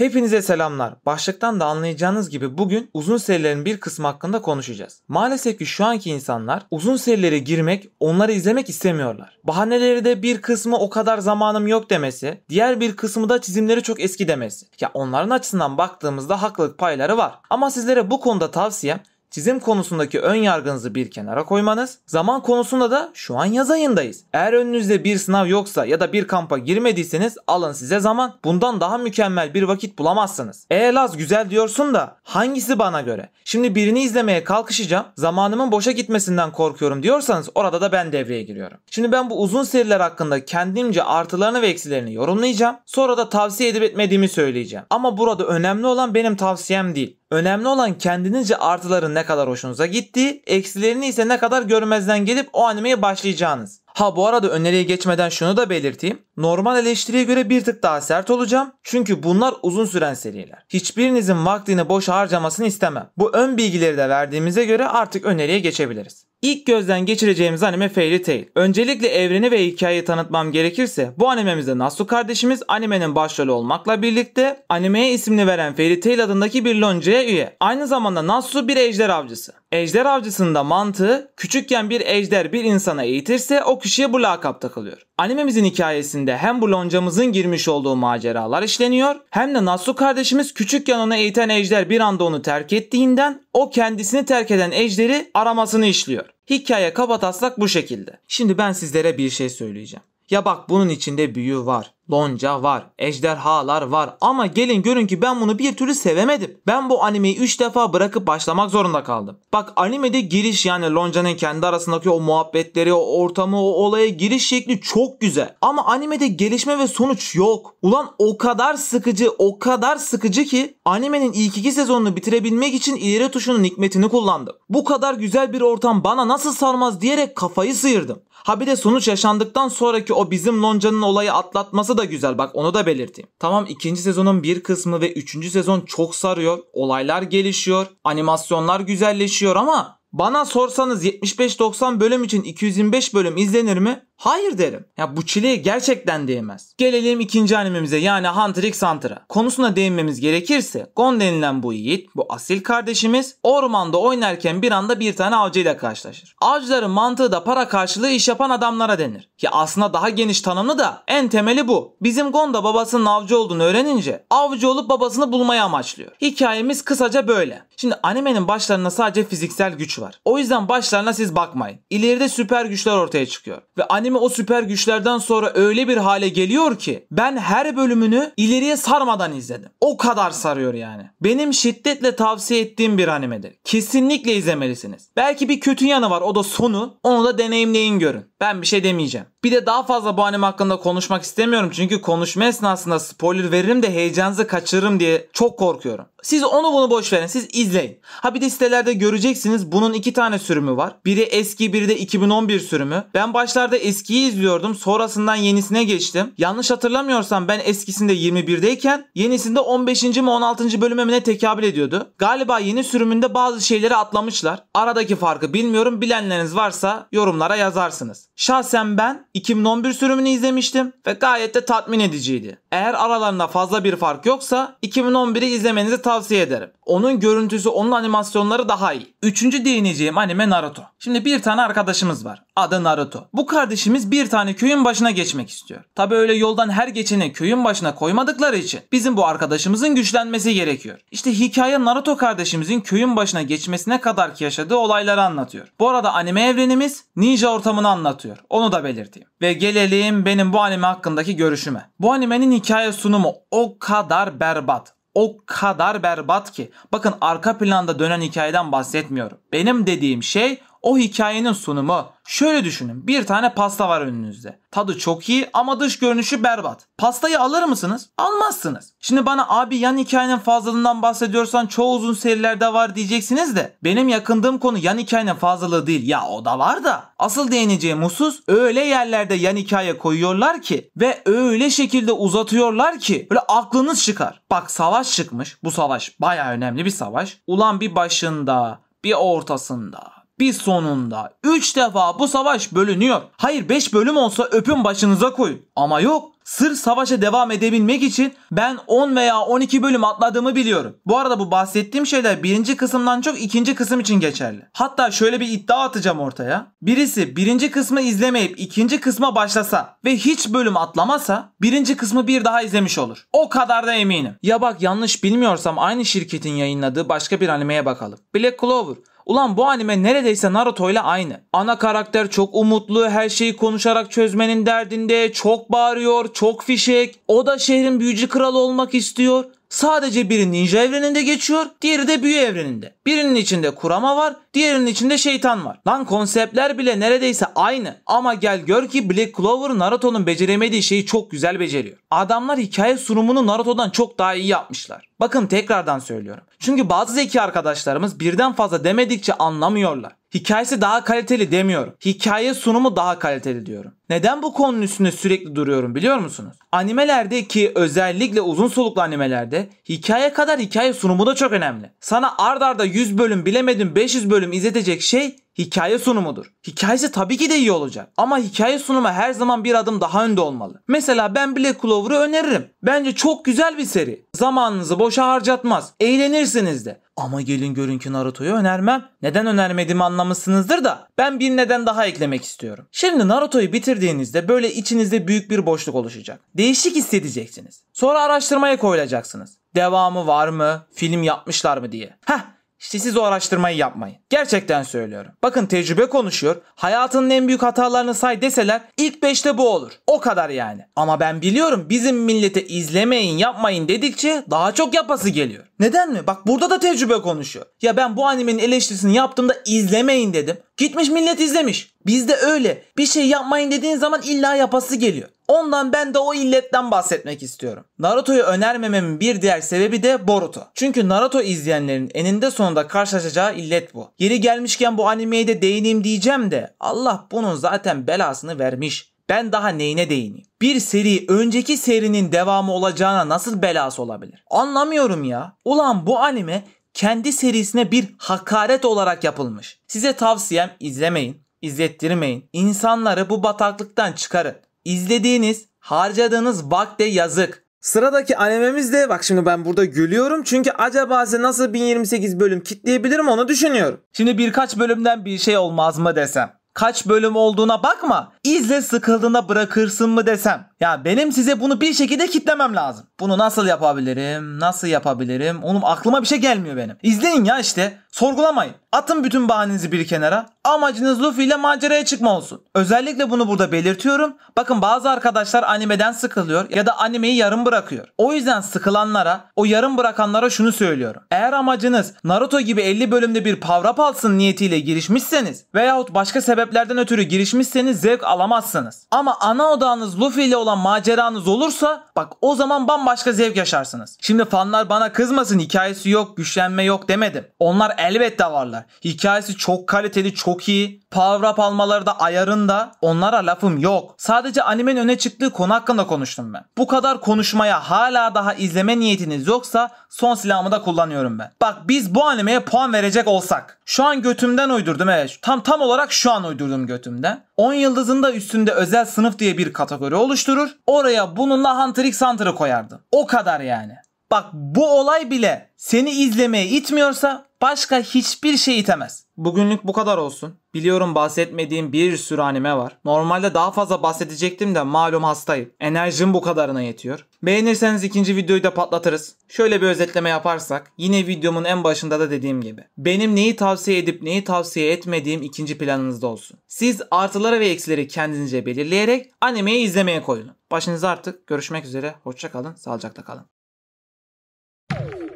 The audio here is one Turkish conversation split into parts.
Hepinize selamlar. Başlıktan da anlayacağınız gibi bugün uzun serilerin bir kısmı hakkında konuşacağız. Maalesef ki şu anki insanlar uzun serilere girmek, onları izlemek istemiyorlar. Bahaneleri de bir kısmı o kadar zamanım yok demesi, diğer bir kısmı da çizimleri çok eski demesi. Ya onların açısından baktığımızda haklılık payları var. Ama sizlere bu konuda tavsiyem çizim konusundaki ön yargınızı bir kenara koymanız, zaman konusunda da şu an yaz ayındayız. Eğer önünüzde bir sınav yoksa ya da bir kampa girmediyseniz alın size zaman. Bundan daha mükemmel bir vakit bulamazsınız. E Laz güzel diyorsun da hangisi bana göre? Şimdi birini izlemeye kalkışacağım. Zamanımın boşa gitmesinden korkuyorum diyorsanız orada da ben devreye giriyorum. Şimdi ben bu uzun seriler hakkında kendimce artılarını ve eksilerini yorumlayacağım. Sonra da tavsiye edip etmediğimi söyleyeceğim. Ama burada önemli olan benim tavsiyem değil. Önemli olan kendinizce artıların ne kadar hoşunuza gittiği, eksilerini ise ne kadar görmezden gelip o animeye başlayacağınız. Ha bu arada öneriye geçmeden şunu da belirteyim. Normal eleştiriye göre bir tık daha sert olacağım. Çünkü bunlar uzun süren seriler. Hiçbirinizin vaktini boş harcamasını istemem. Bu ön bilgileri de verdiğimize göre artık öneriye geçebiliriz. İlk gözden geçireceğimiz anime Fairy Tail. Öncelikle evreni ve hikayeyi tanıtmam gerekirse bu animemizde Nasu kardeşimiz animenin başrolü olmakla birlikte animeye ismini veren Fairy Tail adındaki bir loncaya üye. Aynı zamanda Nasu bir ejder avcısı. Ejder avcısında mantığı küçükken bir ejder bir insana eğitirse o kişiye bu lakap takılıyor. Animemizin hikayesinde hem bu loncamızın girmiş olduğu maceralar işleniyor hem de Nasu kardeşimiz küçükken ona eğiten ejder bir anda onu terk ettiğinden o kendisini terk eden ejderi aramasını işliyor. Hikaye kabataslak bu şekilde. Şimdi ben sizlere bir şey söyleyeceğim. Ya bak bunun içinde büyü var lonca var, ejderhalar var ama gelin görün ki ben bunu bir türlü sevemedim. Ben bu animeyi 3 defa bırakıp başlamak zorunda kaldım. Bak animede giriş yani loncanın kendi arasındaki o muhabbetleri, o ortamı, o olaya giriş şekli çok güzel. Ama animede gelişme ve sonuç yok. Ulan o kadar sıkıcı, o kadar sıkıcı ki animenin ilk iki sezonunu bitirebilmek için ileri tuşunun hikmetini kullandım. Bu kadar güzel bir ortam bana nasıl sarmaz diyerek kafayı sıyırdım. Ha bir de sonuç yaşandıktan sonraki o bizim loncanın olayı atlatması da da güzel bak onu da belirteyim. Tamam ikinci sezonun bir kısmı ve üçüncü sezon çok sarıyor. Olaylar gelişiyor. Animasyonlar güzelleşiyor ama bana sorsanız 75-90 bölüm için 225 bölüm izlenir mi? Hayır derim. Ya bu çileye gerçekten değmez. Gelelim ikinci animemize yani Hunter x Hunter'a. Konusuna değinmemiz gerekirse Gon denilen bu yiğit, bu asil kardeşimiz ormanda oynarken bir anda bir tane avcıyla karşılaşır. Avcıların mantığı da para karşılığı iş yapan adamlara denir. Ki aslında daha geniş tanımlı da en temeli bu. Bizim Gon da babasının avcı olduğunu öğrenince avcı olup babasını bulmayı amaçlıyor. Hikayemiz kısaca böyle. Şimdi animenin başlarına sadece fiziksel güç var. O yüzden başlarına siz bakmayın. İleride süper güçler ortaya çıkıyor. Ve anime kendimi o süper güçlerden sonra öyle bir hale geliyor ki ben her bölümünü ileriye sarmadan izledim. O kadar sarıyor yani. Benim şiddetle tavsiye ettiğim bir animedir. Kesinlikle izlemelisiniz. Belki bir kötü yanı var o da sonu. Onu da deneyimleyin görün. Ben bir şey demeyeceğim. Bir de daha fazla bu anime hakkında konuşmak istemiyorum çünkü konuşma esnasında spoiler veririm de heyecanınızı kaçırırım diye çok korkuyorum. Siz onu bunu boş verin. Siz izleyin. Ha bir de sitelerde göreceksiniz bunun iki tane sürümü var. Biri eski biri de 2011 sürümü. Ben başlarda eski eskiyi izliyordum. Sonrasından yenisine geçtim. Yanlış hatırlamıyorsam ben eskisinde 21'deyken yenisinde 15. mi 16. bölüme mi ne tekabül ediyordu. Galiba yeni sürümünde bazı şeyleri atlamışlar. Aradaki farkı bilmiyorum. Bilenleriniz varsa yorumlara yazarsınız. Şahsen ben 2011 sürümünü izlemiştim ve gayet de tatmin ediciydi. Eğer aralarında fazla bir fark yoksa 2011'i izlemenizi tavsiye ederim. Onun görüntüsü, onun animasyonları daha iyi. Üçüncü değineceğim anime Naruto. Şimdi bir tane arkadaşımız var. Adı Naruto. Bu kardeşim milletimiz bir tane köyün başına geçmek istiyor. Tabi öyle yoldan her geçeni köyün başına koymadıkları için bizim bu arkadaşımızın güçlenmesi gerekiyor. İşte hikaye Naruto kardeşimizin köyün başına geçmesine kadar ki yaşadığı olayları anlatıyor. Bu arada anime evrenimiz ninja ortamını anlatıyor. Onu da belirteyim. Ve gelelim benim bu anime hakkındaki görüşüme. Bu animenin hikaye sunumu o kadar berbat o kadar berbat ki. Bakın arka planda dönen hikayeden bahsetmiyorum. Benim dediğim şey o hikayenin sunumu şöyle düşünün. Bir tane pasta var önünüzde. Tadı çok iyi ama dış görünüşü berbat. Pastayı alır mısınız? Almazsınız. Şimdi bana abi yan hikayenin fazlalığından bahsediyorsan çoğu uzun serilerde var diyeceksiniz de benim yakındığım konu yan hikayenin fazlalığı değil. Ya o da var da. Asıl değineceğim husus öyle yerlerde yan hikaye koyuyorlar ki ve öyle şekilde uzatıyorlar ki böyle aklınız çıkar. Bak savaş çıkmış. Bu savaş baya önemli bir savaş. Ulan bir başında bir ortasında bir sonunda 3 defa bu savaş bölünüyor. Hayır 5 bölüm olsa öpün başınıza koy. Ama yok Sır savaşa devam edebilmek için ben 10 veya 12 bölüm atladığımı biliyorum. Bu arada bu bahsettiğim şeyler birinci kısımdan çok ikinci kısım için geçerli. Hatta şöyle bir iddia atacağım ortaya. Birisi birinci kısmı izlemeyip ikinci kısma başlasa ve hiç bölüm atlamasa birinci kısmı bir daha izlemiş olur. O kadar da eminim. Ya bak yanlış bilmiyorsam aynı şirketin yayınladığı başka bir animeye bakalım. Black Clover. Ulan bu anime neredeyse Naruto ile aynı. Ana karakter çok umutlu, her şeyi konuşarak çözmenin derdinde, çok bağırıyor, çok fişek. O da şehrin büyücü kralı olmak istiyor. Sadece biri ninja evreninde geçiyor, diğeri de büyü evreninde. Birinin içinde kurama var, diğerinin içinde şeytan var. Lan konseptler bile neredeyse aynı ama gel gör ki Black Clover Naruto'nun beceremediği şeyi çok güzel beceriyor. Adamlar hikaye sunumunu Naruto'dan çok daha iyi yapmışlar. Bakın tekrardan söylüyorum. Çünkü bazı zeki arkadaşlarımız birden fazla demedikçe anlamıyorlar. Hikayesi daha kaliteli demiyorum. Hikaye sunumu daha kaliteli diyorum. Neden bu konunun üstünde sürekli duruyorum biliyor musunuz? Animelerde ki özellikle uzun soluklu animelerde hikaye kadar hikaye sunumu da çok önemli. Sana ard arda 100 bölüm bilemedim 500 bölüm izletecek şey hikaye sunumudur. Hikayesi tabii ki de iyi olacak ama hikaye sunumu her zaman bir adım daha önde olmalı. Mesela ben Black Clover'ı öneririm. Bence çok güzel bir seri. Zamanınızı boşa harcatmaz. Eğlenirsiniz de. Ama gelin görün ki Naruto'yu önermem. Neden önermediğimi anlamışsınızdır da ben bir neden daha eklemek istiyorum. Şimdi Naruto'yu bitirdiğinizde böyle içinizde büyük bir boşluk oluşacak. Değişik hissedeceksiniz. Sonra araştırmaya koyulacaksınız. Devamı var mı? Film yapmışlar mı diye. Heh işte siz o araştırmayı yapmayın. Gerçekten söylüyorum. Bakın tecrübe konuşuyor. Hayatının en büyük hatalarını say deseler ilk 5'te bu olur. O kadar yani. Ama ben biliyorum bizim millete izlemeyin yapmayın dedikçe daha çok yapası geliyor. Neden mi? Bak burada da tecrübe konuşuyor. Ya ben bu animenin eleştirisini yaptığımda izlemeyin dedim. Gitmiş millet izlemiş. Bizde öyle. Bir şey yapmayın dediğin zaman illa yapası geliyor. Ondan ben de o illetten bahsetmek istiyorum. Naruto'yu önermememin bir diğer sebebi de Boruto. Çünkü Naruto izleyenlerin eninde sonunda karşılaşacağı illet bu. Yeri gelmişken bu animeye de değineyim diyeceğim de Allah bunun zaten belasını vermiş. Ben daha neyine değineyim? Bir seri önceki serinin devamı olacağına nasıl belası olabilir? Anlamıyorum ya. Ulan bu anime kendi serisine bir hakaret olarak yapılmış. Size tavsiyem izlemeyin, izlettirmeyin. İnsanları bu bataklıktan çıkarın. İzlediğiniz, harcadığınız vakte yazık. Sıradaki animemiz de bak şimdi ben burada gülüyorum çünkü acaba size nasıl 1028 bölüm kitleyebilirim onu düşünüyorum. Şimdi birkaç bölümden bir şey olmaz mı desem. Kaç bölüm olduğuna bakma. İzle sıkıldığına bırakırsın mı desem. Ya benim size bunu bir şekilde kitlemem lazım. Bunu nasıl yapabilirim? Nasıl yapabilirim? Oğlum aklıma bir şey gelmiyor benim. İzleyin ya işte. Sorgulamayın. Atın bütün bahanenizi bir kenara. Amacınız Luffy ile maceraya çıkma olsun. Özellikle bunu burada belirtiyorum. Bakın bazı arkadaşlar animeden sıkılıyor ya da animeyi yarım bırakıyor. O yüzden sıkılanlara, o yarım bırakanlara şunu söylüyorum. Eğer amacınız Naruto gibi 50 bölümde bir power up alsın niyetiyle girişmişseniz veyahut başka sebeplerden ötürü girişmişseniz zevk alamazsınız. Ama ana odağınız Luffy ile olan olan maceranız olursa bak o zaman bambaşka zevk yaşarsınız. Şimdi fanlar bana kızmasın hikayesi yok, güçlenme yok demedim. Onlar elbette varlar. Hikayesi çok kaliteli, çok iyi power up almaları da ayarında onlara lafım yok. Sadece animenin öne çıktığı konu hakkında konuştum ben. Bu kadar konuşmaya hala daha izleme niyetiniz yoksa son silahımı da kullanıyorum ben. Bak biz bu animeye puan verecek olsak. Şu an götümden uydurdum evet. Tam tam olarak şu an uydurdum götümden. 10 yıldızın da üstünde özel sınıf diye bir kategori oluşturur. Oraya bununla Hunter x Hunter'ı koyardım. O kadar yani. Bak bu olay bile seni izlemeye itmiyorsa Başka hiçbir şey itemez. Bugünlük bu kadar olsun. Biliyorum bahsetmediğim bir sürü anime var. Normalde daha fazla bahsedecektim de malum hastayım. Enerjim bu kadarına yetiyor. Beğenirseniz ikinci videoyu da patlatırız. Şöyle bir özetleme yaparsak yine videomun en başında da dediğim gibi. Benim neyi tavsiye edip neyi tavsiye etmediğim ikinci planınızda olsun. Siz artıları ve eksileri kendinize belirleyerek animeyi izlemeye koyun. Başınız artık görüşmek üzere. Hoşçakalın. sağlıcakla kalın.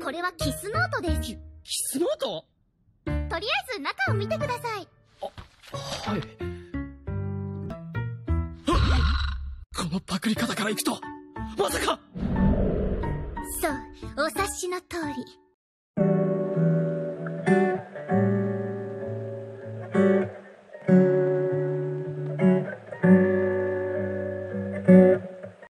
これはキスノートです。キスノートとりあえず中を見てください。あ、はい。このパクリ方からいくと、まさかそう、お察しの通り。